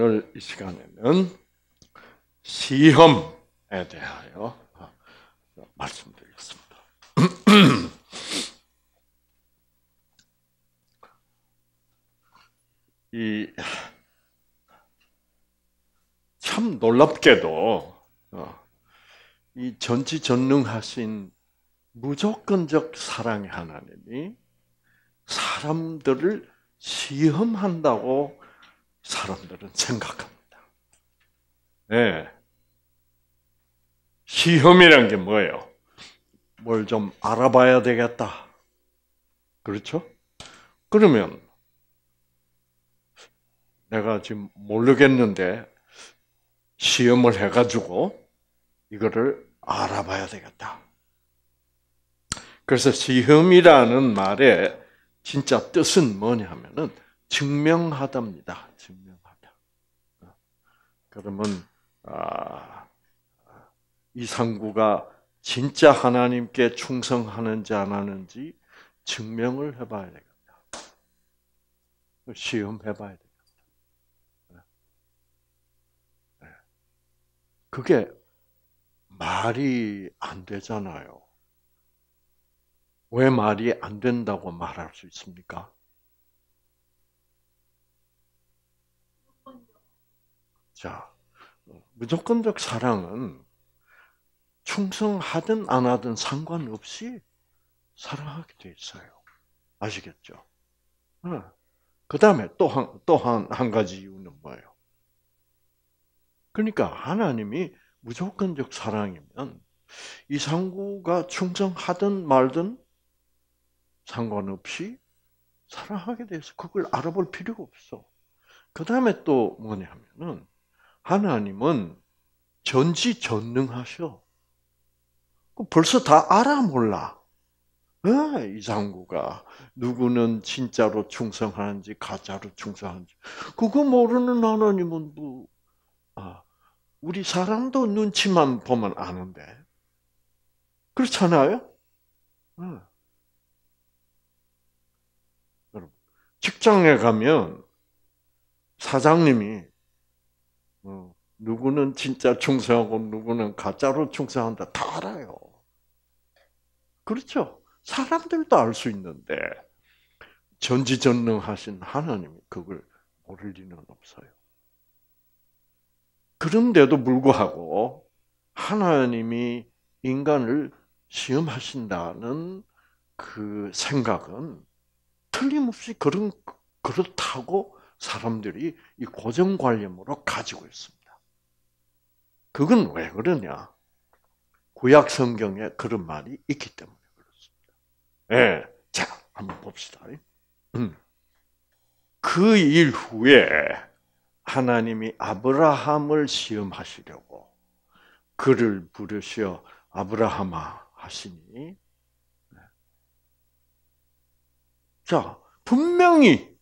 오늘 이 시간에는 시험에 대하여 말씀드리겠습니다. 이 참 놀랍게도 어, 이 전지전능하신 무조건적 사랑의 하나님이 사람들을 시험한다고 사람들은 생각합니다. 네. 시험이란 게 뭐예요? 뭘 좀 알아봐야 되겠다. 그렇죠? 그러면 내가 지금 모르겠는데 시험을 해가지고 이거를 알아봐야 되겠다. 그래서 시험이라는 말의 진짜 뜻은 뭐냐면은 증명하답니다. 증명하다. 그러면 아, 이상구가 진짜 하나님께 충성하는지 안 하는지 증명을 해봐야 되겠다. 시험해봐야 되겠다. 네. 그게 말이 안 되잖아요. 왜 말이 안 된다고 말할 수 있습니까? 자, 무조건적 사랑은 충성하든 안 하든 상관없이 사랑하게 돼 있어요. 아시겠죠? 네. 그 다음에 또 한, 또 한, 한 가지 이유는 뭐예요? 그러니까 하나님이 무조건적 사랑이면 이상구가 충성하든 말든 상관없이 사랑하게 돼서 그걸 알아볼 필요가 없어. 그 다음에 또 뭐냐면은 하나님은 전지전능하셔. 그 벌써 다 알아 몰라. 아, 어? 이상구가 누구는 진짜로 충성하는지 가짜로 충성하는지 그거 모르는 하나님은 뭐 아, 우리 사람도 눈치만 보면 아는데 그렇잖아요. 어. 여러분 직장에 가면 사장님이 어, 누구는 진짜 충성하고 누구는 가짜로 충성한다 다 알아요. 그렇죠? 사람들도 알 수 있는데 전지전능하신 하나님이 그걸 모를 리는 없어요. 그런데도 불구하고 하나님이 인간을 시험하신다는 그 생각은 틀림없이 그런 그렇다고 사람들이 이 고정관념으로 가지고 있습니다. 그건 왜 그러냐? 구약 성경에 그런 말이 있기 때문에 그렇습니다. 예. 자, 한번 봅시다. 음. 그 이후에 하나님이 아브라함을 시험하시려고 그를 부르시어 아브라함아 하시니 네. 자, 분명히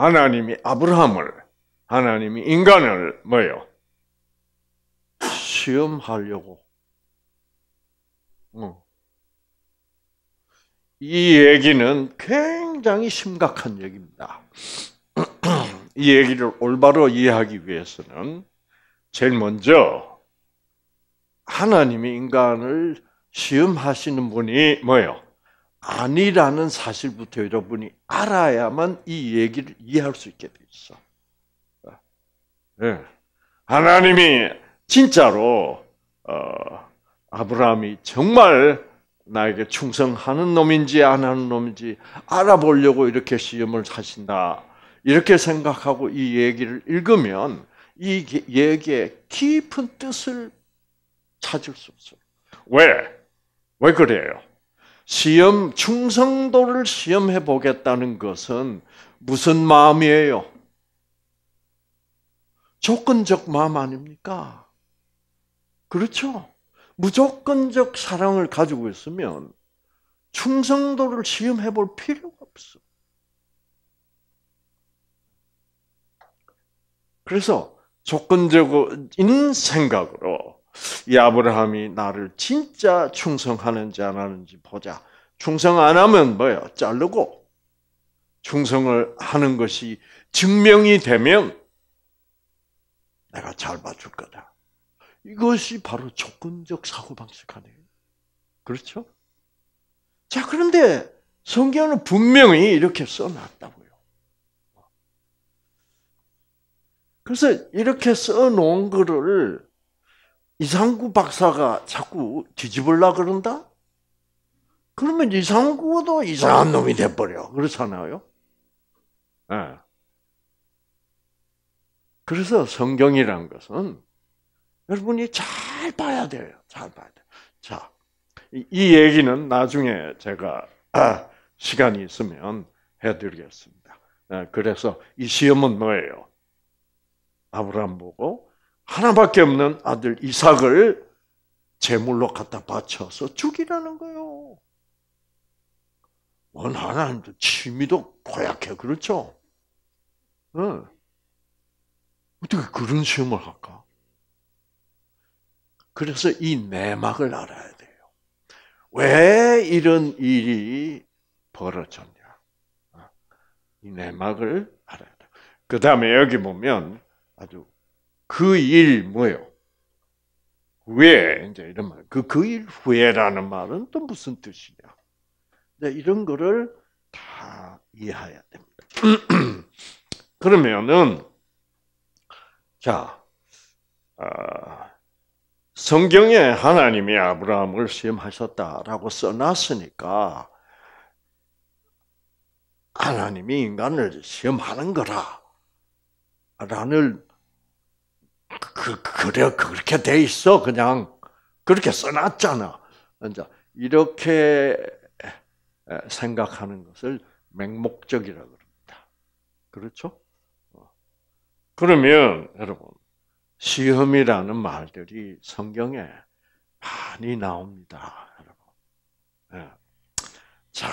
하나님이 아브라함을 하나님이 인간을 뭐요? 시험하려고. 어. 이 얘기는 굉장히 심각한 얘기입니다. 이 얘기를 올바로 이해하기 위해서는 제일 먼저 하나님이 인간을 시험하시는 분이 뭐예요? 아니라는 사실부터 여러분이 알아야만 이 얘기를 이해할 수 있게 돼 있어. 네. 하나님이 진짜로 어, 아브라함이 정말 나에게 충성하는 놈인지 안 하는 놈인지 알아보려고 이렇게 시험을 하신다. 이렇게 생각하고 이 얘기를 읽으면 이 얘기의 깊은 뜻을 찾을 수 없어요. 왜? 왜 그래요? 시험 충성도를 시험해 보겠다는 것은 무슨 마음이에요? 조건적 마음 아닙니까? 그렇죠? 무조건적 사랑을 가지고 있으면 충성도를 시험해 볼 필요가 없어. 그래서 조건적인 생각으로 이 아브라함이 나를 진짜 충성하는지 안 하는지 보자. 충성 안 하면 뭐예요? 자르고 충성을 하는 것이 증명이 되면 내가 잘 봐줄 거다. 이것이 바로 조건적 사고방식 아니에요. 그렇죠? 자, 그런데 성경은 분명히 이렇게 써놨다고요. 그래서 이렇게 써놓은 거를 이상구 박사가 자꾸 뒤집으라 그런다? 그러면 이상구도 이상한 놈이 돼버려. 그렇잖아요? 네. 그래서 성경이라 것은 여러분이 잘 봐야 돼요. 잘 봐야 돼요. 자, 이 얘기는 나중에 제가 아, 시간이 있으면 해드리겠습니다. 예, 그래서 이 시험은 뭐예요? 아브라함 보고 하나밖에 없는 아들 이삭을 제물로 갖다 바쳐서 죽이라는 거예요. 원 하나님도 취미도 고약해 그렇죠? 응. 어떻게 그런 시험을 할까? 그래서 이 내막을 알아야 돼요. 왜 이런 일이 벌어졌냐? 이 내막을 알아야 돼. 그 다음에 여기 보면 아주 그일 뭐예요? 왜 이제 이런 말. 그그 그 일 후에라는 말은 또 무슨 뜻이냐? 네, 이런 거를 다 이해해야 됩니다. 그러면은 자 어, 성경에 하나님이 아브라함을 시험하셨다라고 써놨으니까 하나님이 인간을 시험하는 거라라는 그, 그래, 그렇게 돼 있어. 그냥. 그렇게 써놨잖아. 이제 그러니까 이렇게 생각하는 것을 맹목적이라고 합니다. 그렇죠? 어. 그러면, 여러분, 시험이라는 말들이 성경에 많이 나옵니다. 여러분. 예. 자,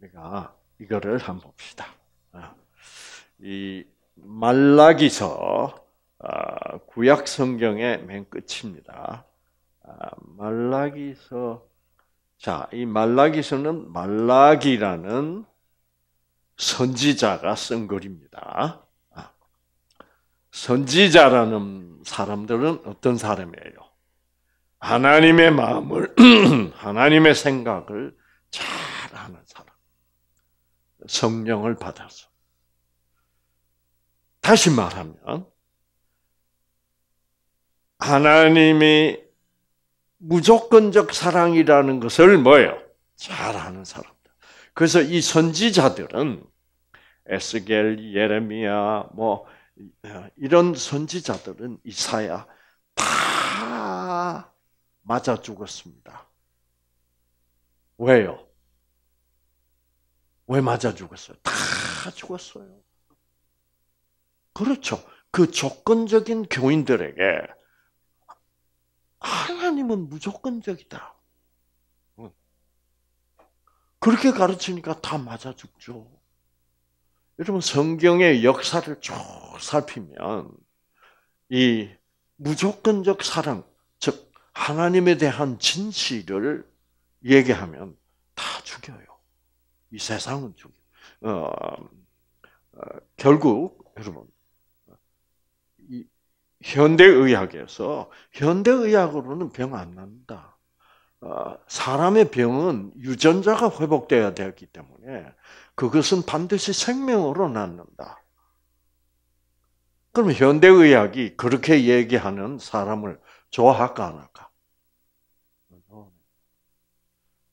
우리가 이거를 한번 봅시다. 어. 이 말라기서 아, 구약 성경의 맨 끝입니다. 아, 말라기서 자, 이 말라기서는 말라기라는 선지자가 쓴 글입니다. 아, 선지자라는 사람들은 어떤 사람이에요? 하나님의 마음을, 하나님의 생각을 잘 아는 사람. 성령을 받아서. 다시 말하면, 하나님이 무조건적 사랑이라는 것을 뭐예요? 잘 아는 사람들. 그래서 이 선지자들은 에스겔, 예레미야 뭐 이런 선지자들은 이사야 다 맞아 죽었습니다. 왜요? 왜 맞아 죽었어요? 다 죽었어요. 그렇죠. 그 조건적인 교인들에게 하나님은 무조건적이다. 그렇게 가르치니까 다 맞아 죽죠. 여러분 성경의 역사를 쭉 살피면 이 무조건적 사랑, 즉 하나님에 대한 진실을 얘기하면 다 죽여요. 이 세상은 죽여. 어, 어, 결국 여러분 현대의학에서 현대의학으로는 병 안 난다. 어, 사람의 병은 유전자가 회복돼야 되기 때문에 그것은 반드시 생명으로 낫는다. 그럼 현대의학이 그렇게 얘기하는 사람을 좋아할까 안 할까?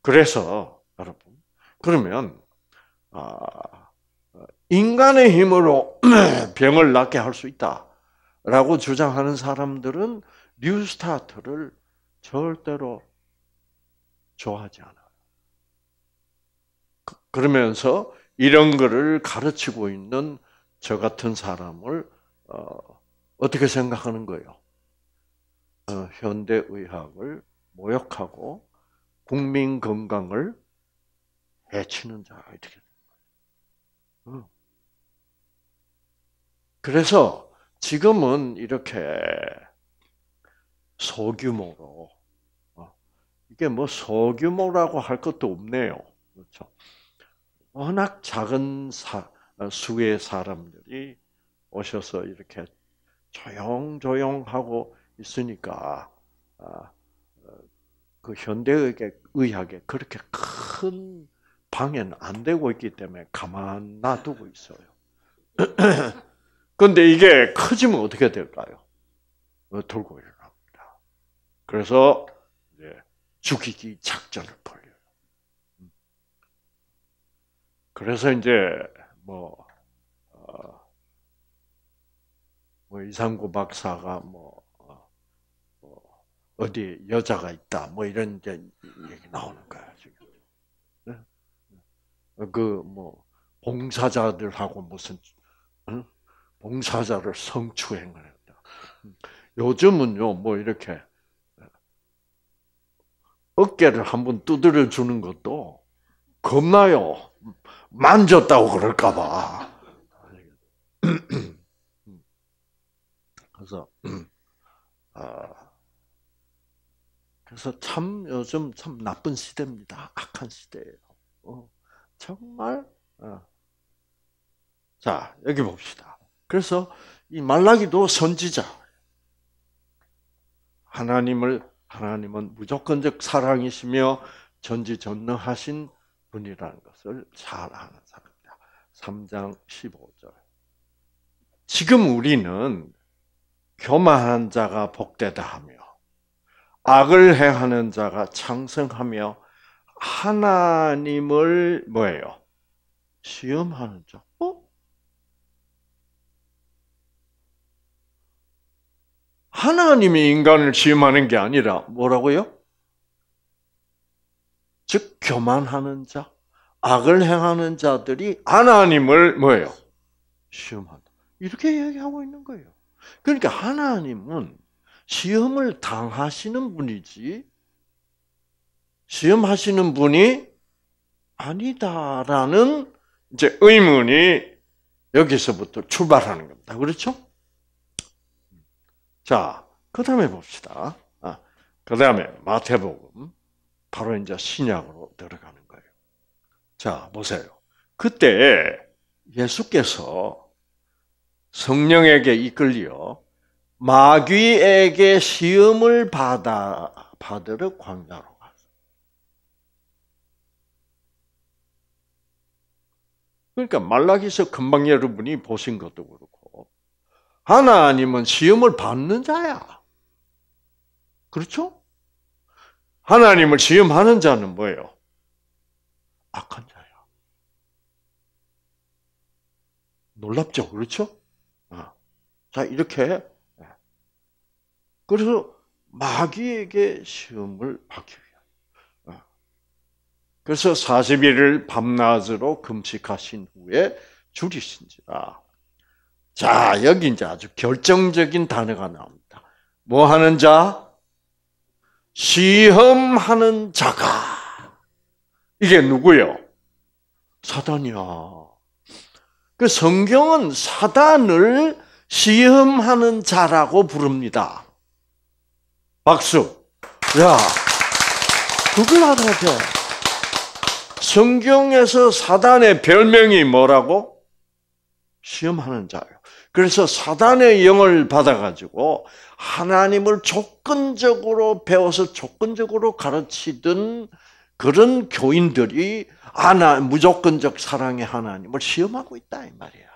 그래서 여러분 그러면 아, 인간의 힘으로 병을 낫게 할 수 있다. 라고 주장하는 사람들은 뉴 스타트를 절대로 좋아하지 않아요. 그, 그러면서 이런 거를 가르치고 있는 저 같은 사람을 어, 떻게 생각하는 거예요? 어, 현대의학을 모욕하고 국민 건강을 해치는 자 이렇게 되는 거예요. 어. 그래서 지금은 이렇게 소규모로 어, 이게 뭐 소규모라고 할 것도 없네요. 그렇죠? 워낙 작은 사, 어, 수의 사람들이 오셔서 이렇게 조용조용하고 있으니까 아, 어, 그 현대의 의학에 그렇게 큰 방해는 안 되고 있기 때문에 가만 놔두고 있어요. 그런데 이게 커지면 어떻게 될까요? 어, 돌고 일어납니다. 그래서 죽이기 작전을 벌려요. 그래서 이제 뭐, 어, 뭐 이상구 박사가 뭐, 어, 뭐 어디 여자가 있다 뭐 이런 이 얘기 나오는 거야 지금. 네? 네? 그뭐 봉사자들하고 무슨 응? 봉사자를 성추행을 했다. 요즘은요, 뭐 이렇게 어깨를 한번 두드려 주는 것도 겁나요. 만졌다고 그럴까봐. 그래서 아, 그래서 참 요즘 참 나쁜 시대입니다. 악한 시대예요. 어, 정말. 어. 자 여기 봅시다. 그래서 이 말라기도 선지자. 하나님을 하나님은 무조건적 사랑이시며 전지전능하신 분이라는 것을 잘 아는 사람이다. 3장 15절. 지금 우리는 교만한 자가 복되다 하며 악을 행하는 자가 창성하며 하나님을 뭐예요? 시험하는 자, 하나님이 인간을 취임하는 게 아니라 뭐라고요? 즉 교만하는 자, 악을 행하는 자들이 하나님을 뭐예요? 시험한다. 이렇게 얘기하고 있는 거예요. 그러니까 하나님은 시험을 당하시는 분이지 시험하시는 분이 아니다라는 이제 의문이 여기서부터 출발하는 겁니다. 그렇죠? 자, 그 다음에 봅시다. 아, 그 다음에 마태복음. 바로 이제 신약으로 들어가는 거예요. 자, 보세요. 그때 예수께서 성령에게 이끌려 마귀에게 시험을 받아, 받으러 광야로 갔어. 그러니까 말라기서 금방 여러분이 보신 것도 그렇고, 하나님은 시험을 받는 자야. 그렇죠? 하나님을 시험하는 자는 뭐예요? 악한 자야. 놀랍죠? 그렇죠? 어. 자, 이렇게. 예. 그래서 마귀에게 시험을 받기 위한. 어. 그래서 4 0일 밤낮으로 금식하신 후에 줄이신지라. 자, 여기 이제 아주 결정적인 단어가 나옵니다. 뭐 하는 자? 시험하는 자가. 이게 누구요? 사단이야. 그 성경은 사단을 시험하는 자라고 부릅니다. 박수. 야, 그걸 알아야 돼. 성경에서 사단의 별명이 뭐라고? 시험하는 자요. 그래서 사단의 영을 받아가지고 하나님을 조건적으로 배워서 조건적으로 가르치던 그런 교인들이 아나 무조건적 사랑의 하나님을 시험하고 있다 이 말이야.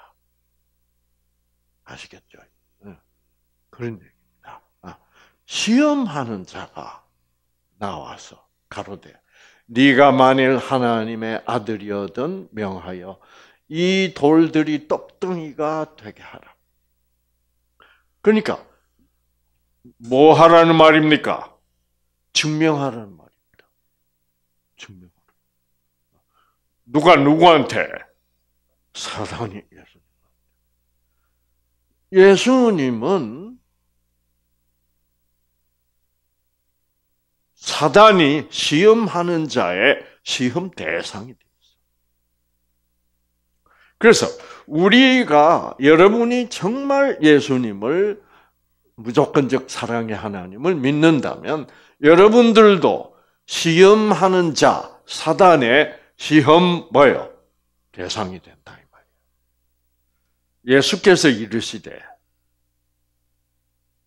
아시겠죠? 예. 그런 얘기입니다. 아, 시험하는 자가 나와서 가로되 네가 만일 하나님의 아들이어든 명하여 이 돌들이 떡등이가 되게 하라. 그러니까 뭐 하라는 말입니까? 증명하라는 말입니다. 증명. 누가 누구한테 사단이 예수님. 예수님은 사단이 시험하는 자의 시험 대상이 그래서 우리가 여러분이 정말 예수님을 무조건적 사랑의 하나님을 믿는다면 여러분들도 시험하는 자 사단의 시험 뭐요 대상이 된다 이 말이에요. 예수께서 이르시되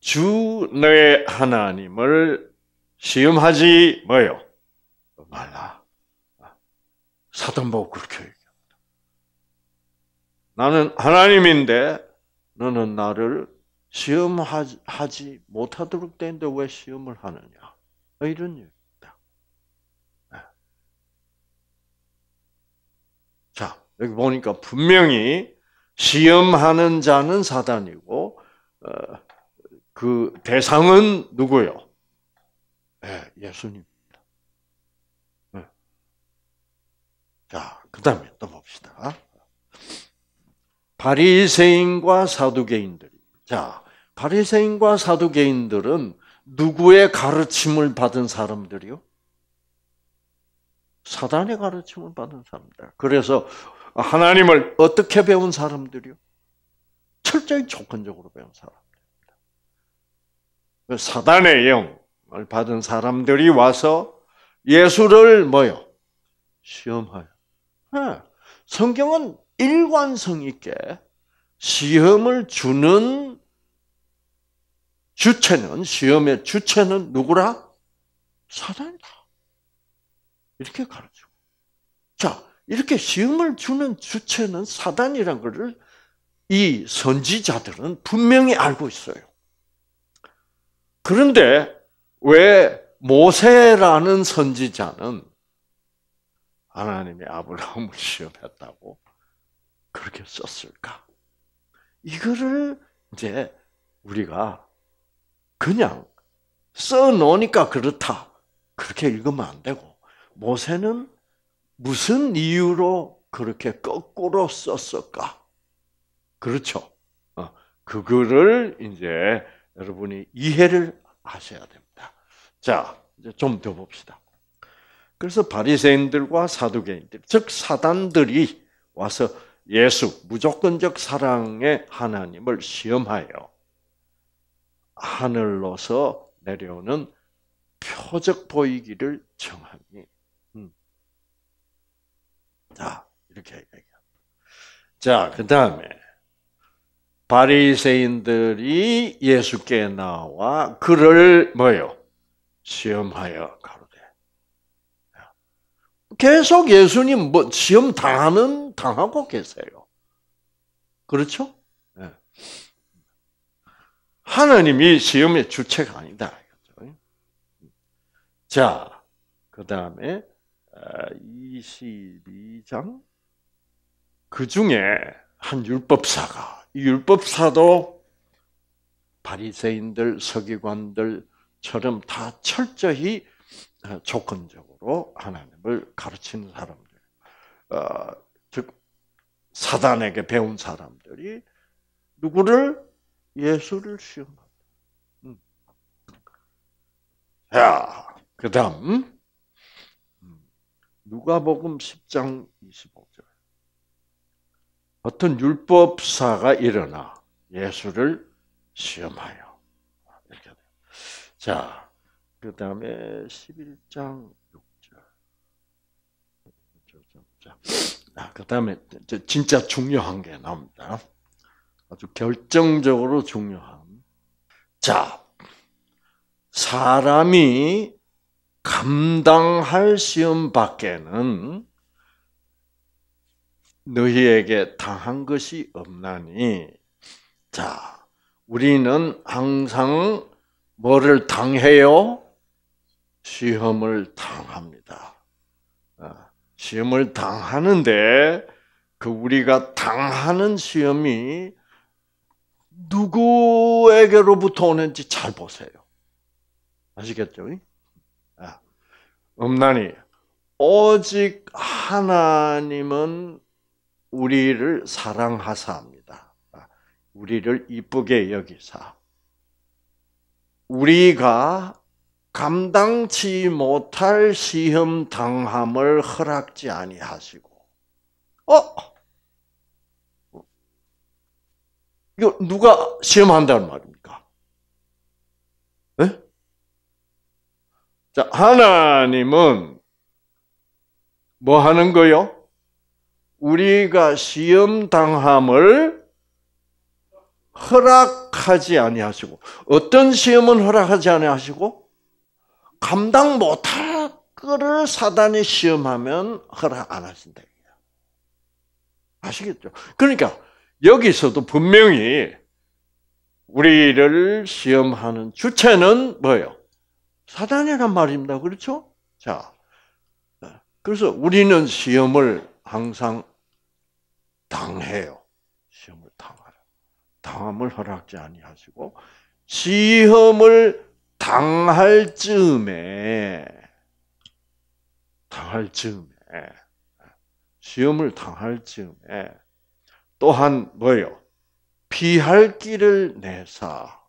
주 너의 하나님을 시험하지 뭐요 말라. 사단보 그렇게 나는 하나님인데 너는 나를 시험하지 못하도록 되는데 왜 시험을 하느냐. 이런 얘기입니다. 네. 자, 여기 보니까 분명히 시험하는 자는 사단이고, 어, 그 대상은 누구요? 네, 예, 수님입니다 네. 자, 그 다음에 또 봅시다. 바리새인과 사두개인들이 자 바리새인과 사두개인들은 누구의 가르침을 받은 사람들이요? 사단의 가르침을 받은 사람들. 그래서 하나님을 어떻게 배운 사람들이요? 철저히 조건적으로 배운 사람들. 사단의 영을 받은 사람들이 와서 예수를 뭐요? 시험하여. 네. 성경은 일관성 있게 시험을 주는 주체는 시험의 주체는 누구라? 사단이다. 이렇게 가르치고. 자, 이렇게 시험을 주는 주체는 사단이라 것을 이 선지자들은 분명히 알고 있어요. 그런데 왜 모세라는 선지자는 하나님이 아브라함을 시험했다고 그렇게 썼을까? 이거를 이제 우리가 그냥 써 놓으니까 그렇다. 그렇게 읽으면 안 되고 모세는 무슨 이유로 그렇게 거꾸로 썼을까? 그렇죠. 어, 그거를 이제 여러분이 이해를 하셔야 됩니다. 자, 이제 좀 더 봅시다. 그래서 바리새인들과 사두개인들, 즉 사단들이 와서 예수, 무조건적 사랑의 하나님을 시험하여 하늘로서 내려오는 표적 보이기를 정함이. 음. 자, 이렇게 얘기합니다. 자, 그 다음에 바리새인들이 예수께 나와 그를 뭐요? 시험하여 계속 예수님 뭐 시험 당하는 당하고 계세요. 그렇죠? 예. 하나님이 시험의 주체가 아니다. 자, 그 다음에 22장 어, 그 중에 한 율법사가 이 율법사도 바리새인들 서기관들처럼 다 철저히 어, 조건적으로 하나님을 가르치는 사람들, 어, 즉 사단에게 배운 사람들이 누구를 예수를 시험한다. 음. 자, 그다음 음. 누가복음 10장 25절. 어떤 율법사가 일어나 예수를 시험하여 이렇게 돼 자, 그 다음에 11장 6절. 아, 그 다음에 진짜 중요한 게 나옵니다. 아주 결정적으로 중요한. 자, 사람이 감당할 시험 밖에는 너희에게 당한 것이 없나니, 자, 우리는 항상 뭐를 당해요? 시험을 당합니다. 아, 시험을 당하는데 그 우리가 당하는 시험이 누구에게로부터 오는지 잘 보세요. 아시겠죠? 아, 음란이 오직 하나님은 우리를 사랑하사합니다. 아, 우리를 이쁘게 여기사 우리가 감당치 못할 시험 당함을 허락지 아니하시고 어 이거 누가 시험한다는 말입니까? 네? 자 하나님은 뭐 하는 거요? 우리가 시험 당함을 허락하지 아니하시고 어떤 시험은 허락하지 아니하시고 감당 못할 거를 사단이 시험하면 허락 안 하신다. 아시겠죠? 그러니까 여기서도 분명히 우리를 시험하는 주체는 뭐예요? 사단이란 말입니다. 그렇죠? 자, 그래서 우리는 시험을 항상 당해요. 시험을 당하라. 당함을 허락지 아니하시고 시험을 당할 즈음에 당할 즈음에 시험을 당할 즈음에 또한 뭐요 피할 길을 내사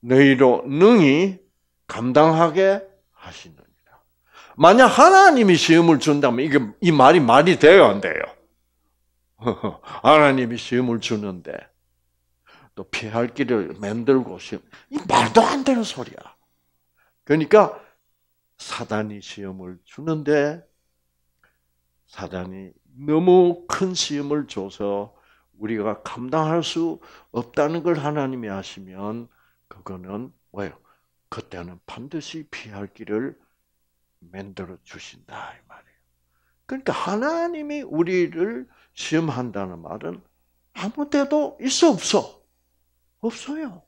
너희로 능히 감당하게 하시느니라. 만약 하나님이 시험을 준다면 이게 이 말이 말이 돼요, 안 돼요? 하나님이 시험을 주는데 또 피할 길을 만들고 시험. 이 말도 안 되는 소리야. 그러니까 사단이 시험을 주는데 사단이 너무 큰 시험을 줘서 우리가 감당할 수 없다는 걸 하나님이 아시면 그거는 뭐예요? 그때는 반드시 피할 길을 만들어 주신다 이 말이에요. 그러니까 하나님이 우리를 시험한다는 말은 아무 때도 있어 없어. 없어요.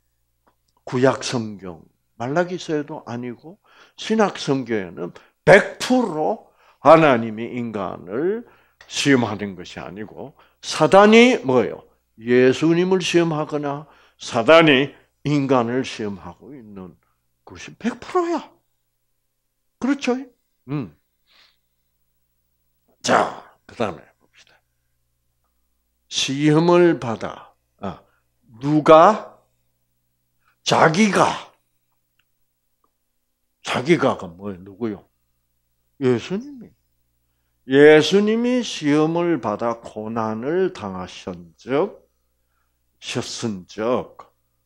구약 성경, 말라기서에도 아니고 신약 성경에는 100% 하나님이 인간을 시험하는 것이 아니고 사단이 뭐예요? 예수님을 시험하거나 사단이 인간을 시험하고 있는 것이 100%야. 그렇죠? 음. 자, 그 다음에 봅시다. 시험을 받아 누가 자기가 자기가가 뭐예요? 누구요? 예수님이. 예수님이 시험을 받아 고난을 당하셨즉 셨은즉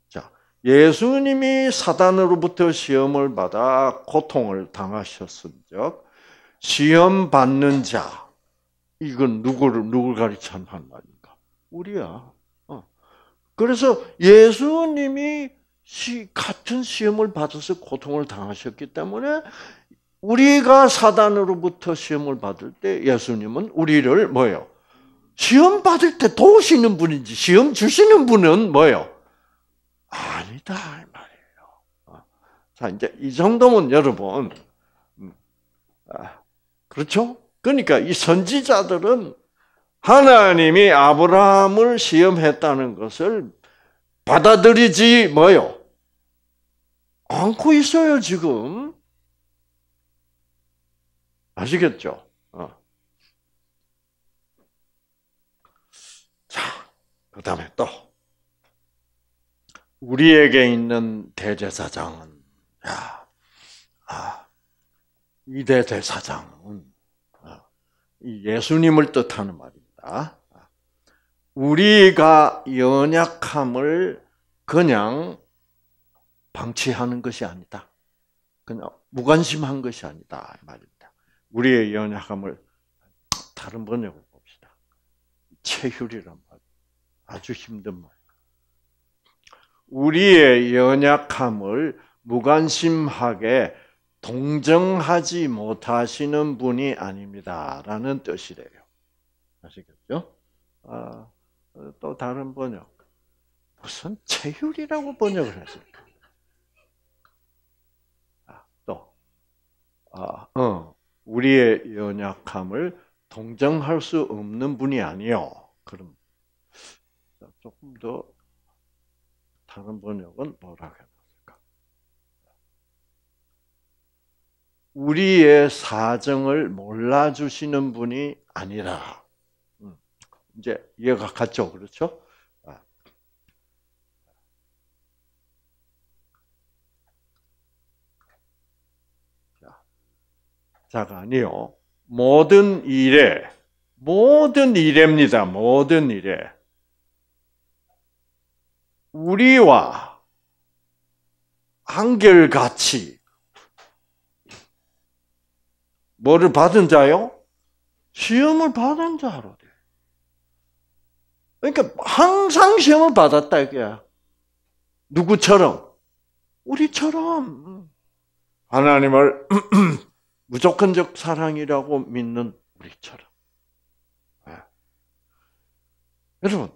자, 예수님이 사단으로부터 시험을 받아 고통을 당하셨은 적, 시험 받는 자 이건 누구를 누굴 가리치는 말인가? 우리야. 그래서 예수님이 같은 시험을 받아서 고통을 당하셨기 때문에 우리가 사단으로부터 시험을 받을 때 예수님은 우리를 뭐예요? 시험 받을 때 도우시는 분인지 시험 주시는 분은 뭐예요? 아니다 이 말이에요. 어. 자 이제 이 정도면 여러분 음, 아, 그렇죠? 그러니까 이 선지자들은 하나님이 아브라함을 시험했다는 것을 받아들이지 뭐요? 않고 있어요, 지금. 아시겠죠? 어. 자, 그 다음에 또. 우리에게 있는 대제사장은, 야, 아, 이 대제사장은 어, 예수님을 뜻하는 말이 우리가 연약함을 그냥 방치하는 것이 아니다. 그냥 무관심한 것이 아니다. 말입니다. 우리의 연약함을 다른 번역을 봅시다. 체휼이란 말. 아주 힘든 말. 우리의 연약함을 무관심하게 동정하지 못하시는 분이 아닙니다라는 뜻이래요. 아시겠죠? 그죠? 아, 어, 또 다른 번역. 무슨 체율이라고 번역을 했습니까? 아, 또, 아, 어, 우리의 연약함을 동정할 수 없는 분이 아니요. 그럼 조금 더 다른 번역은 뭐라고 해볼까? 우리의 사정을 몰라주시는 분이 아니라. 이제 이해가 갔죠. 그렇죠? 아. 자가 아니요. 모든 일에, 모든 일입니다. 모든 일에. 우리와 한결같이 뭐를 받은 자요? 시험을 받은 자로 돼. 그러니까 항상 시험을 받았다 이거야. 누구처럼? 우리처럼. 하나님을 무조건적 사랑이라고 믿는 우리처럼. 예. 여러분,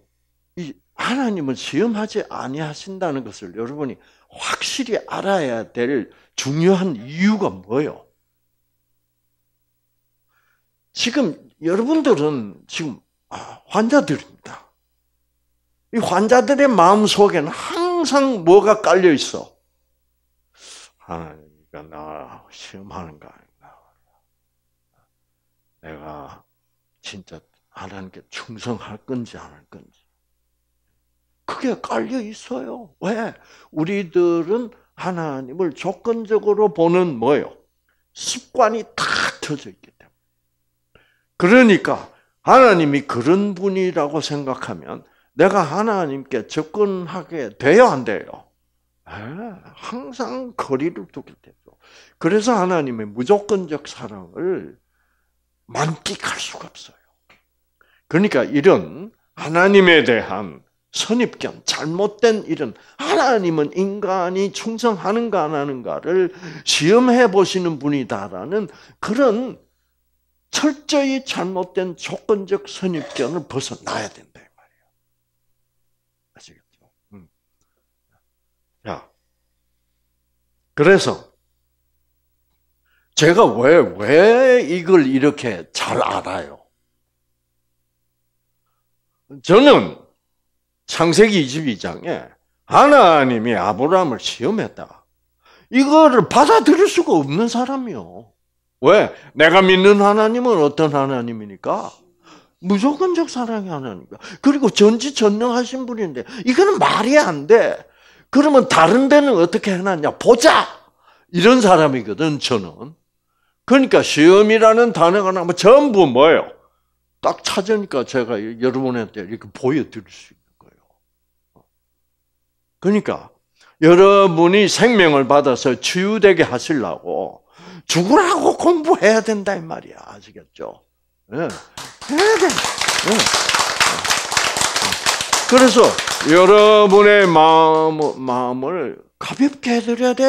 이 하나님은 시험하지 아니하신다는 것을 여러분이 확실히 알아야 될 중요한 이유가 뭐예요? 지금 여러분들은 지금 아, 환자들입니다. 이 환자들의 마음 속에는 항상 뭐가 깔려 있어. 하나님이나 아, 시험하는 거 아닌가. 내가 진짜 하나님께 충성할 건지 안 할 건지. 그게 깔려 있어요. 왜? 우리들은 하나님을 조건적으로 보는 뭐요? 습관이 다 터져 있기 때문에. 그러니까 하나님이 그런 분이라고 생각하면 내가 하나님께 접근하게 돼요, 안 돼요? 아, 항상 거리를 두게 되죠. 그래서 하나님의 무조건적 사랑을 만끽할 수가 없어요. 그러니까 이런 하나님에 대한 선입견, 잘못된 이런 하나님은 인간이 충성하는가 안 하는가를 시험해 보시는 분이다라는 그런 철저히 잘못된 조건적 선입견을 벗어나야 됩니다. 야. 그래서 제가 왜, 왜 이걸 이렇게 잘 알아요? 저는 창세기 22장에 하나님이 아브라함을 시험했다. 이거를 받아들일 수가 없는 사람이요. 왜? 내가 믿는 하나님은 어떤 하나님이니까? 무조건적 사랑의 하나님이니까. 그리고 전지전능하신 분인데, 이거는 말이 안 돼. 그러면 다른 데는 어떻게 해놨냐? 보자! 이런 사람이거든, 저는. 그러니까 시험이라는 단어가 나면 전부 뭐예요? 딱 찾으니까 제가 여러분한테 이렇게 보여드릴 수 있는 거예요. 그러니까 여러분이 생명을 받아서 치유되게 하시려고 죽으라고 공부해야 된다 이 말이야 아시겠죠? 네. 해야 돼. 네. 그래서 여러분의 마음, 마음을 가볍게 해드려야 돼.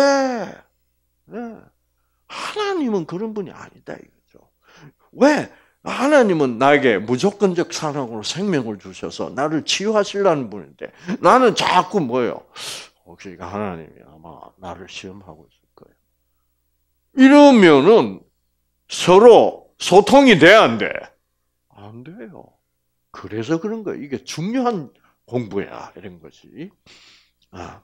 네. 하나님은 그런 분이 아니다 이거죠. 왜? 하나님은 나에게 무조건적 사랑으로 생명을 주셔서 나를 치유하시려는 분인데 나는 자꾸 뭐예요? 혹시 하나님이 아마 나를 시험하고 있을 거예요. 이러면은 서로 소통이 돼야 안 돼. 안 돼요. 그래서 그런 거예요. 이게 중요한 공부야 해 이런 거지. 아.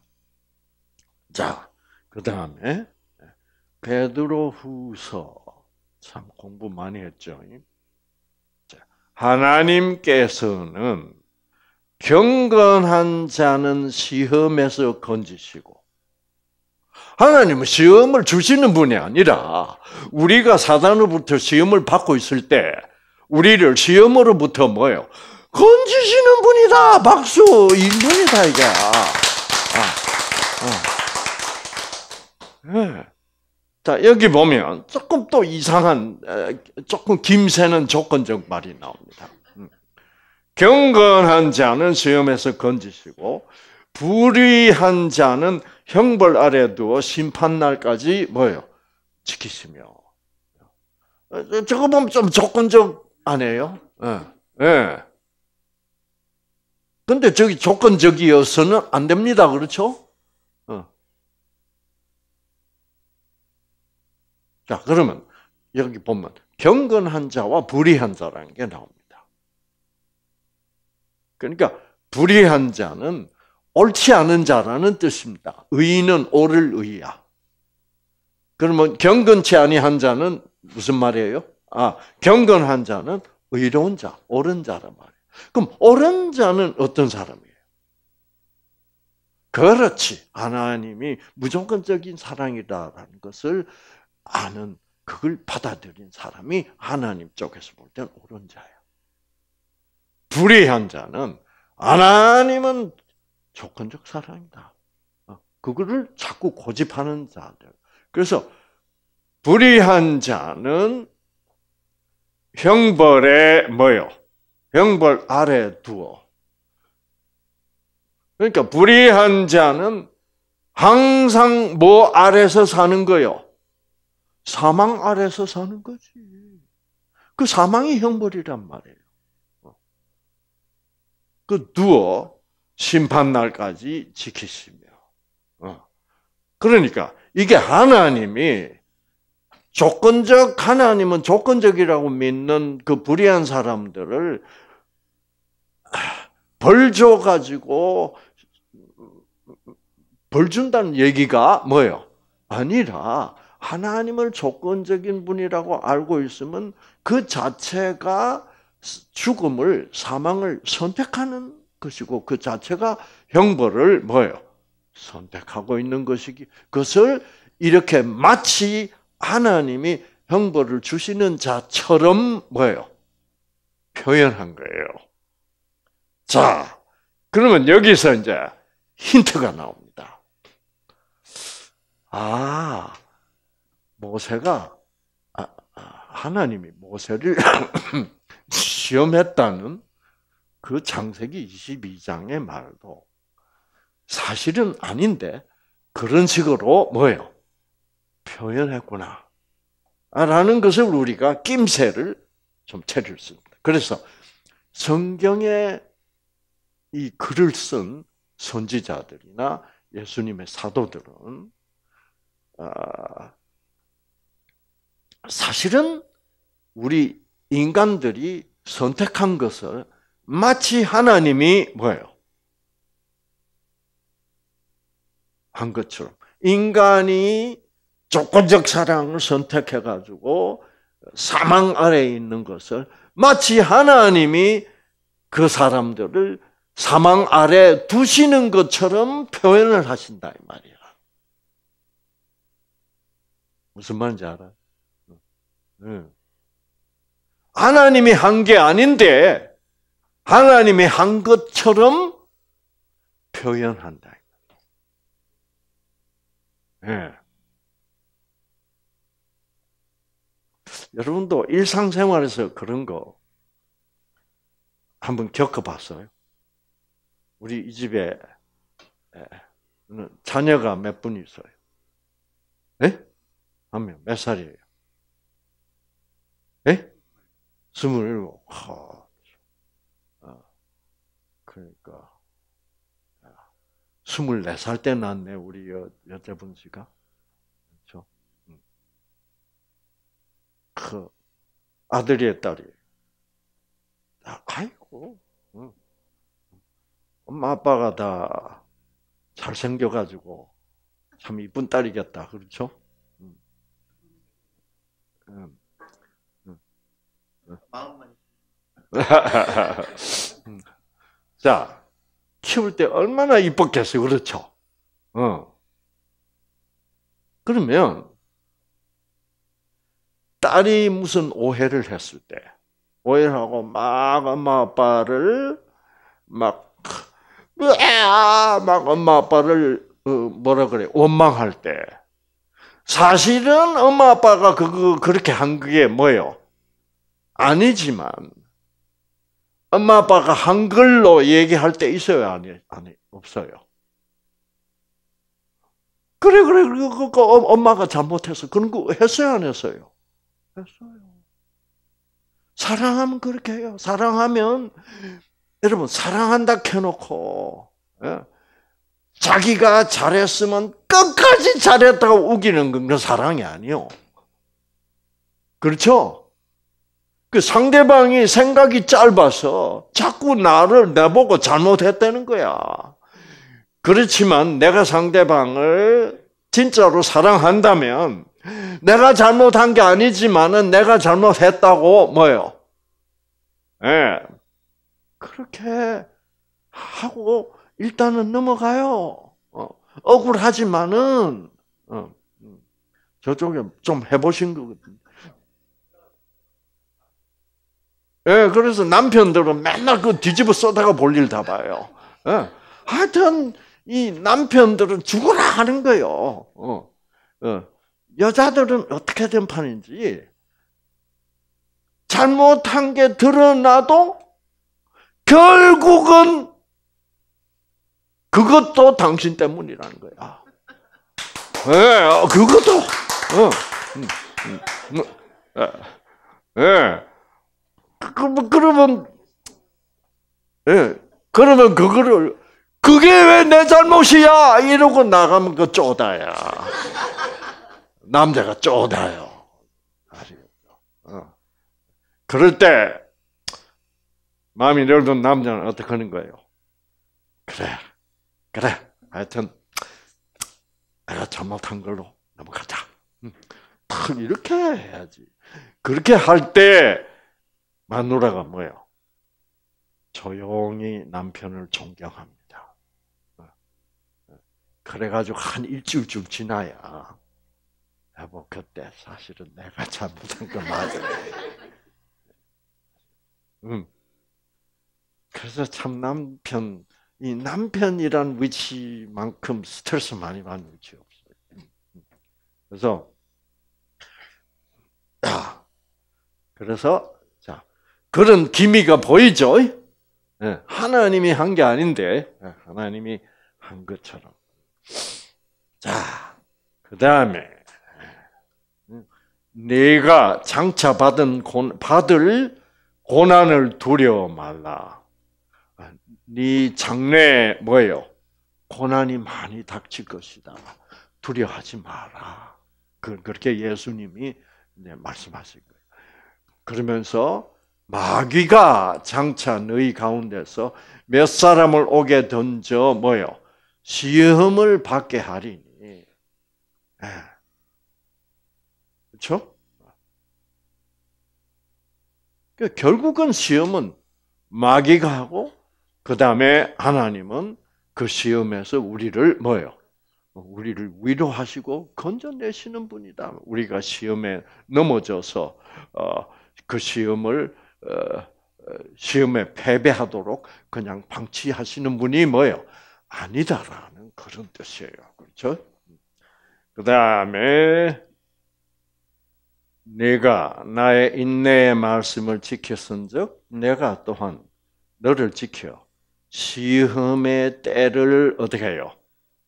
자, 그 다음에 베드로후서 참 공부 많이 했죠. 하나님께서는 경건한 자는 시험에서 건지시고 하나님은 시험을 주시는 분이 아니라 우리가 사단으로부터 시험을 받고 있을 때 우리를 시험으로부터 뭐요 건지시는 분이다. 박수. 인분이다, 이게. 아, 아, 아. 예. 자, 여기 보면 조금 또 이상한, 조금 김새는 조건적 말이 나옵니다. 음. 경건한 자는 수염에서 건지시고, 불의한 자는 형벌 아래 두어 심판날까지 뭐요 지키시며. 어, 저거 보면 좀 조건적 아니에요? 예. 네. 네. 근데 저기 조건적이어서는 안 됩니다. 그렇죠? 어. 자, 그러면 여기 보면 경건한 자와 불의한 자라는 게 나옵니다. 그러니까 불의한 자는 옳지 않은 자라는 뜻입니다. 의인은 옳을 의야. 그러면 경건치 아니한 자는 무슨 말이에요? 아, 경건한 자는 의로운 자, 옳은 자란 말이에요. 그럼 옳은 자는 어떤 사람이에요? 그렇지. 하나님이 무조건적인 사랑이다라는 것을 아는 그걸 받아들인 사람이 하나님 쪽에서 볼 때는 옳은 자예요. 불의한 자는 하나님은 조건적 사랑이다. 어, 그거를 자꾸 고집하는 자들. 그래서 불의한 자는 형벌에 뭐요? 병벌 아래 두어. 그러니까 불의한 자는 항상 뭐 아래서 사는 거요? 사망 아래서 사는 거지. 그 사망이 형벌이란 말이에요. 그 두어 심판날까지 지키시며. 어. 그러니까 이게 하나님이 조건적 하나님은 조건적이라고 믿는 그 불의한 사람들을 벌 줘 가지고 벌 준다는 얘기가 뭐예요? 아니라 하나님을 조건적인 분이라고 알고 있으면 그 자체가 죽음을 사망을 선택하는 것이고 그 자체가 형벌을 뭐예요? 선택하고 있는 것이기 그것을 이렇게 마치 하나님이 형벌을 주시는 자처럼 뭐예요? 표현한 거예요. 자, 그러면 여기서 이제 힌트가 나옵니다. 아, 모세가 아, 아, 하나님이 모세를 시험했다는 그 창세기 22장의 말도 사실은 아닌데 그런 식으로 뭐예요? 표현했구나. 아, 라는 것을 우리가 낌새를 좀채릴수 있다. 습니 그래서 성경에 이 글을 쓴 선지자들이나 예수님의 사도들은 아, 사실은 우리 인간들이 선택한 것을 마치 하나님이 뭐예요? 한 것처럼 인간이 조건적 사랑을 선택해 가지고 사망 아래에 있는 것을 마치 하나님이 그 사람들을 사망 아래 두시는 것처럼 표현을 하신다 이 말이야. 무슨 말인지 알아? 하나님이 한 게 아닌데 하나님이 한 것처럼 표현한다. 예. 여러분도 일상생활에서 그런 거 한번 겪어봤어요? 우리 이 집에 자녀가 몇 분 있어요? 예? 한 명, 몇 살이에요? 예? 스물일곱. 아, 그러니까 스물살때 낳네 우리 여, 여자분 씨가. 그아들의 딸이. 아, 아이고. 응. 엄마 아빠가 다 잘생겨가지고 참 이쁜 딸이겠다. 그렇죠? 마음만. 자, 키울 때 얼마나 이뻤겠어요. 그렇죠? 어. 그러면 딸이 무슨 오해를 했을 때, 오해를 하고 막 엄마 아빠를 막, 막 엄마 아빠를 어, 뭐라 그래, 원망할 때, 사실은 엄마 아빠가 그거 그, 그렇게 한 그게 뭐예요? 아니지만 엄마 아빠가 한글로 얘기할 때 있어요 아니 아니 없어요. 그래 그래 그거 엄마가 잘못해서 그런 거 했어요 안 했어요? 했어요. 사랑하면 그렇게 해요. 사랑하면 여러분 사랑한다 켜놓고 예? 자기가 잘했으면 끝까지 잘했다고 우기는 건 사랑이 아니요. 그렇죠? 그 상대방이 생각이 짧아서 자꾸 나를 내보고 잘못했다는 거야. 그렇지만 내가 상대방을 진짜로 사랑한다면 내가 잘못한 게 아니지만은 내가 잘못했다고 뭐요? 예. 그렇게 하고 일단은 넘어가요. 어, 억울하지만은 어, 음, 저쪽에 좀 해보신 거거든요. 예, 그래서 남편들은 맨날 그 뒤집어 쏘다가 볼일 다 봐요. 예. 하여튼 이 남편들은 죽어라 하는 거요 어, 어. 여자들은 어떻게 된 판인지 잘못한 게 드러나도 결국은 그것도 당신 때문이라는 거야. 예, 아, 그것도. 어, 음, 음, 음, 어. 예. 그, 그 뭐, 그러면, 예. 그러면 그거를, 그게 왜 내 잘못이야! 이러고 나가면 그 쪼다야. 남자가 쪼다요. 아시겠죠? 어. 그럴 때 마음이 열든 남자는 어떻게 하는 거예요? 그래, 그래. 하여튼 내가 잘못한 걸로 넘어가자. 딱 음. 이렇게 해야지. 그렇게 할 때 마누라가 뭐예요? 조용히 남편을 존경합니다. 어. 어. 그래가지고 한 일주일쯤 지나야 여보 뭐 그때 사실은 내가 잘못한 거 맞아. 응. 음. 그래서 참 남편 이 남편이란 위치만큼 스트레스 많이 받는 위치 없어요. 그래서 아, 그래서 자 그런 기미가 보이죠. 예, 하나님이 한 게 아닌데 예, 하나님이 한 것처럼. 자그 다음에 내가 장차 받은 고, 받을 고난을 두려워 말라. 네 장래 뭐예요? 고난이 많이 닥칠 것이다. 두려워하지 마라. 그, 그렇게 예수님이 말씀하신 거예요. 그러면서 마귀가 장차 너희 가운데서 몇 사람을 오게 던져 뭐요? 시험을 받게 하리니. 예. 그렇죠? 결국은 시험은 마귀가 하고 그 다음에 하나님은 그 시험에서 우리를 뭐요? 우리를 위로하시고 건져내시는 분이다. 우리가 시험에 넘어져서 어, 그 시험을 어, 시험에 패배하도록 그냥 방치하시는 분이 뭐예요? 아니다라는 그런 뜻이에요. 그렇죠? 그 다음에 네가 나의 인내의 말씀을 지켰은즉 내가 또한 너를 지켜 시험의 때를 어떻게 해요?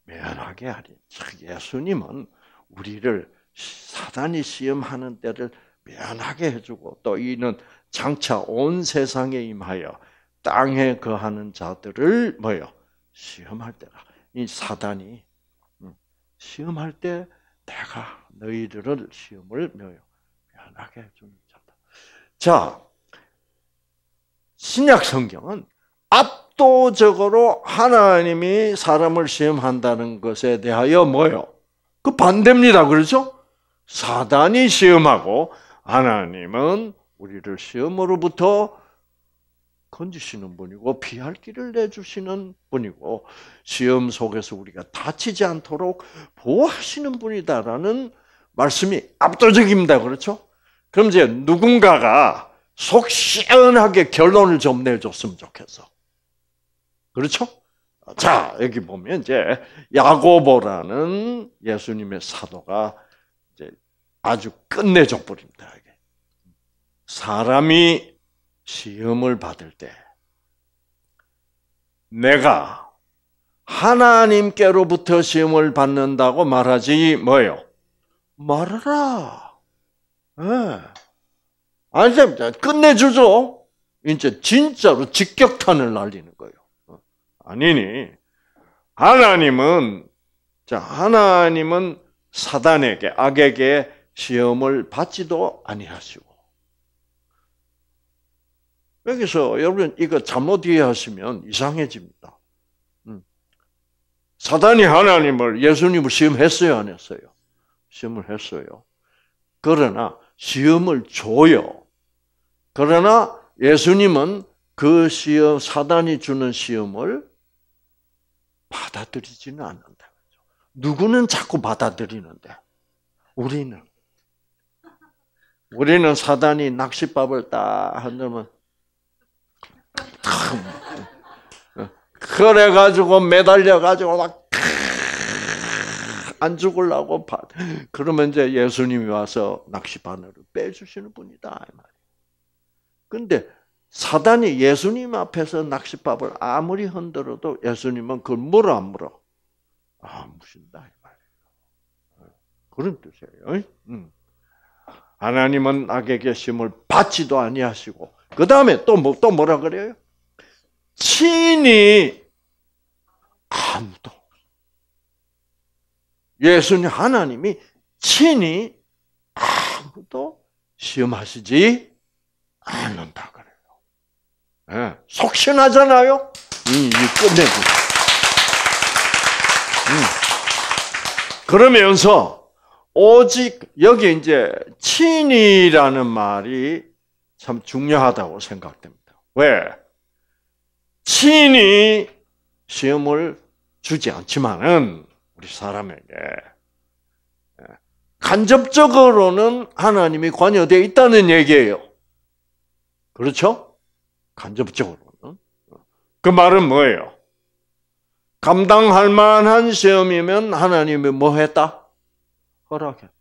면하게 하리. 예수님은 우리를 사단이 시험하는 때를 면하게 해주고 또 이는 장차 온 세상에 임하여 땅에 거하는 자들을 뭐요? 시험할 때라. 이 사단이 음, 시험할 때 내가 너희들을 시험을 뭐요? 편하게 좀 잡다. 자, 신약 성경은 압도적으로 하나님이 사람을 시험한다는 것에 대하여 뭐요? 그 반대입니다. 그렇죠? 사단이 시험하고 하나님은 우리를 시험으로부터 건지시는 분이고 피할 길을 내주시는 분이고 시험 속에서 우리가 다치지 않도록 보호하시는 분이다라는 말씀이 압도적입니다. 그렇죠? 그럼 이제 누군가가 속 시원하게 결론을 좀 내줬으면 좋겠어. 그렇죠? 자, 여기 보면 이제 야고보라는 예수님의 사도가 이제 아주 끝내줘 버립니다. 사람이 시험을 받을 때 내가 하나님께로부터 시험을 받는다고 말하지 뭐요? 말하라. 예. 알겠습니다. 끝내주죠. 이제 진짜로 직격탄을 날리는 거예요. 어. 아니니 하나님은 자 하나님은 사단에게 악에게 시험을 받지도 아니하시고 여기서 여러분 이거 잘못 이해하시면 이상해집니다. 음. 사단이 하나님을 예수님을 시험했어요 안 했어요? 시험을 했어요. 그러나 시험을 줘요. 그러나 예수님은 그 시험, 사단이 주는 시험을 받아들이지는 않는다. 누구는 자꾸 받아들이는데, 우리는. 우리는 사단이 낚싯밥을 딱흔면 어. 그래가지고 매달려가지고 막안 죽으려고 바, 그러면 이제 예수님이 와서 낚시바늘을 빼주시는 분이다 이말데 사단이 예수님 앞에서 낚시밥을 아무리 흔들어도 예수님은 그걸 물어 안 물어? 아, 무신다 그런 뜻이에요. 하나님은 악에게 심을 받지도 아니하시고 그 다음에 또 뭐 또 뭐, 뭐라 그래요? 친히 아무도 예수님 하나님이 친히 아무도 시험하시지 않는다 그래요. 네. 속신하잖아요. 이, 이 끝내고. 음. 그러면서 오직 여기 이제 친이라는 말이 참 중요하다고 생각됩니다. 왜? 친히 시험을 주지 않지만은 우리 사람에게 예. 간접적으로는 하나님이 관여되어 있다는 얘기예요. 그렇죠? 간접적으로는. 그 말은 뭐예요? 감당할 만한 시험이면 하나님이 뭐 했다? 허락했다.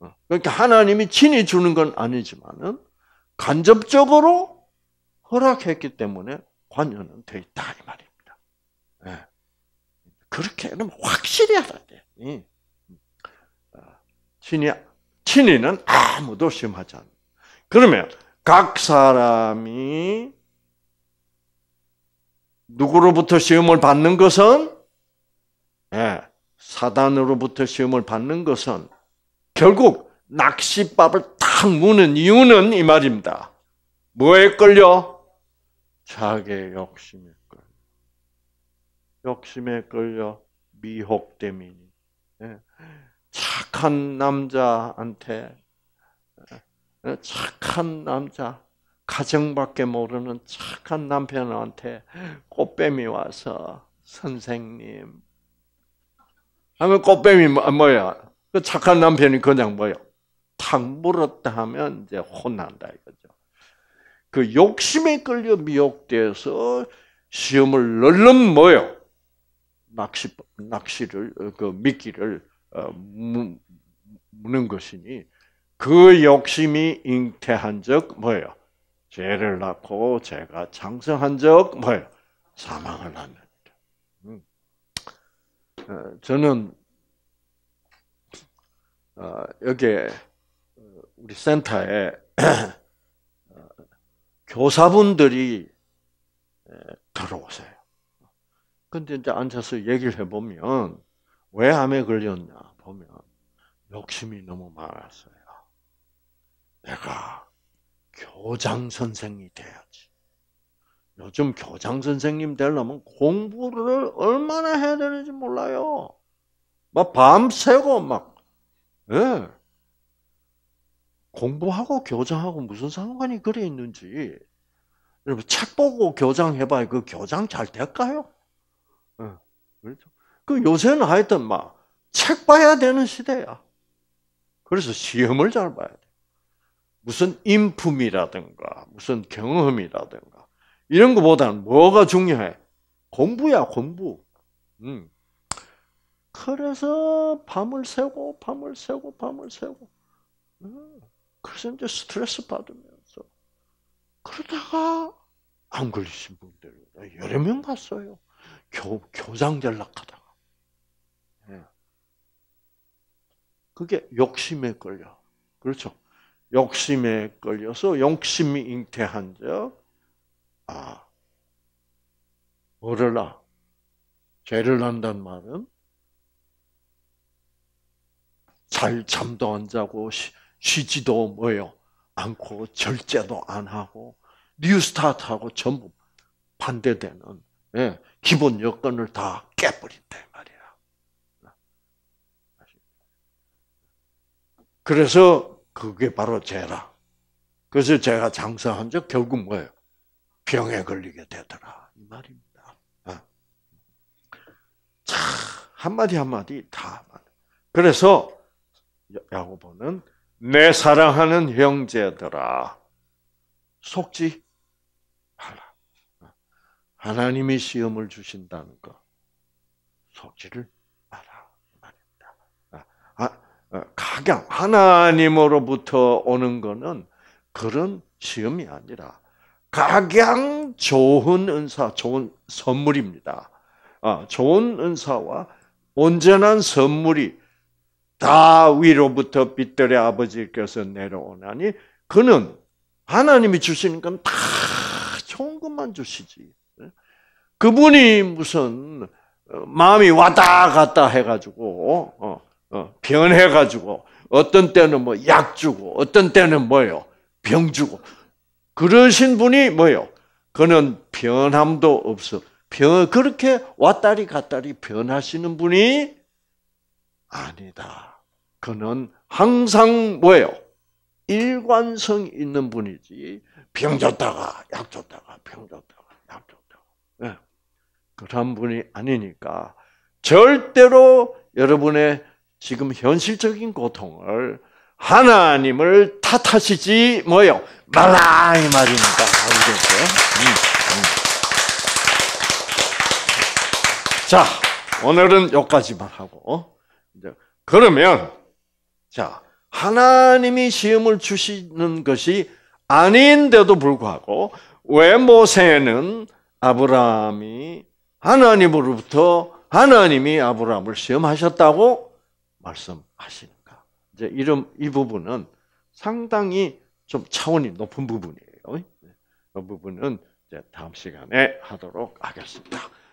어. 그러니까 하나님이 친히 주는 건아니지만 간접적으로 허락했기 때문에 관여는 돼 있다 이 말입니다. 예. 그렇게 하면 확실히 알아야 친이, 친이는 아무도 심하지 않아. 그러면 각 사람이 누구로부터 시험을 받는 것은 예, 사단으로부터 시험을 받는 것은 결국 낚시밥을 탁 무는 이유는 이 말입니다. 뭐에 끌려? 자기 욕심에 욕심에 끌려 미혹됨이니 예. 착한 남자한테 예. 착한 남자 가정밖에 모르는 착한 남편한테 꽃뱀이 와서 선생님 하면 꽃뱀이 뭐, 뭐야? 그 착한 남편이 그냥 뭐야탁 물었다 하면 이제 혼난다 이거죠. 그 욕심에 끌려 미혹돼서 시험을 널름 뭐요? 낚시 낚시를 어, 그 미끼를 어, 무, 는 것이니 그 욕심이 잉태한 적 뭐예요? 죄를 낳고 제가 장성한 적 뭐예요? 사망을 낳는다. 음. 어, 저는 여기 우리 센터에 교사분들이 들어오세요. 근데 이제 앉아서 얘기를 해보면, 왜 암에 걸렸냐, 보면, 욕심이 너무 많았어요. 내가 교장 선생이 돼야지. 요즘 교장 선생님 되려면 공부를 얼마나 해야 되는지 몰라요. 막 밤새고 막, 예. 공부하고 교장하고 무슨 상관이 그래 있는지. 여러분, 책 보고 교장 해봐야 그 교장 잘 될까요? 그렇죠? 그 요새는 하여튼 막 책 봐야 되는 시대야. 그래서 시험을 잘 봐야 돼. 무슨 인품이라든가 무슨 경험이라든가 이런 것보다는 뭐가 중요해? 공부야 공부. 음. 그래서 밤을 새고 밤을 새고 밤을 새고. 음. 그래서 이제 스트레스 받으면서 그러다가 안 걸리신 분들 여러 명 봤어요. 교, 교장 전락하다가. 예. 그게 욕심에 끌려 그렇죠. 욕심에 걸려서 욕심이 잉태한 적, 아, 뭐를 나? 죄를 난단 말은 잘 잠도 안 자고 쉬, 지도 뭐요 않고 절제도 안 하고 뉴스타트하고 전부 반대되는 예, 기본 여건을 다 깨버린다 말이야. 그래서 그게 바로 죄라. 그래서 제가 장사한 적 결국 뭐예요? 병에 걸리게 되더라 이 말입니다. 아. 자, 한마디 한마디 다. 그래서 야고보는 내 사랑하는 형제들아 속지 하나님이 시험을 주신다는 것, 속지를 마라 말입니다. 아, 아, 아 하나님으로부터 오는 거는 그런 시험이 아니라 각양 좋은 은사, 좋은 선물입니다. 아, 좋은 은사와 온전한 선물이 다 위로부터 빛들의 아버지께서 내려오나니 그는 하나님이 주시는 건 다 좋은 것만 주시지. 그분이 무슨 어, 마음이 왔다 갔다 해가지고 어, 어, 변해가지고 어떤 때는 뭐 약 주고 어떤 때는 뭐요 병 주고 그러신 분이 뭐요? 그는 변함도 없어. 변 그렇게 왔다리 갔다리 변하시는 분이 아니다. 그는 항상 뭐예요? 일관성 있는 분이지. 병 줬다가 약 줬다가 병 줬다가 약 줬. 예. 그런 분이 아니니까 절대로 여러분의 지금 현실적인 고통을 하나님을 탓하시지 뭐요 말라 이 말입니다. 알겠어요? 음, 음. 자 오늘은 여기까지만 하고 어? 이제 그러면 자 하나님이 시험을 주시는 것이 아닌데도 불구하고 왜 모세는 아브라함이 하나님으로부터 하나님이 아브라함을 시험하셨다고 말씀하시니까 이제 이름 이 부분은 상당히 좀 차원이 높은 부분이에요. 이 부분은 이제 다음 시간에 하도록 하겠습니다.